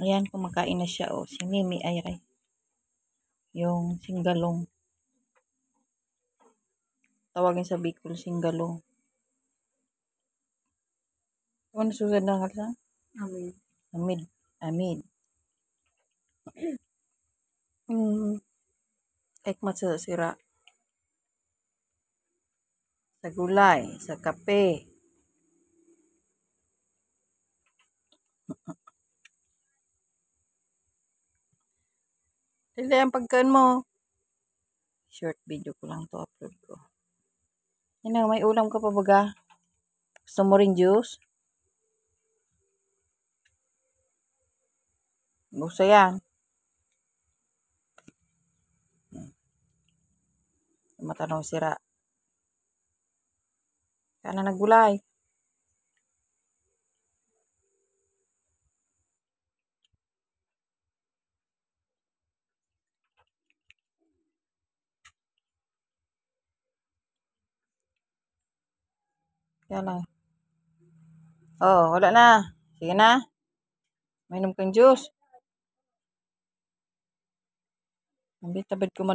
Ayan, kumakain na siya. oh, si Mimi ay ay. Yung singgalong. Tawagin sa Bicol, singgalong. Ano susunod na kalsa? Amid. Amid. Amid. mm. Ekmat sa sira. Sa gulay, sa kape. Lili, ang pagkaan mo. Short video ko lang to upload ko. Yan na, may ulam ka pa baga. Gusto mo rin juice? Gusto yan. Hmm. Matanong sira. Kaya na naggulay. Yan lang. Oh, wala na. Sige na. Mainom kang juice. Hindi tabad ko man.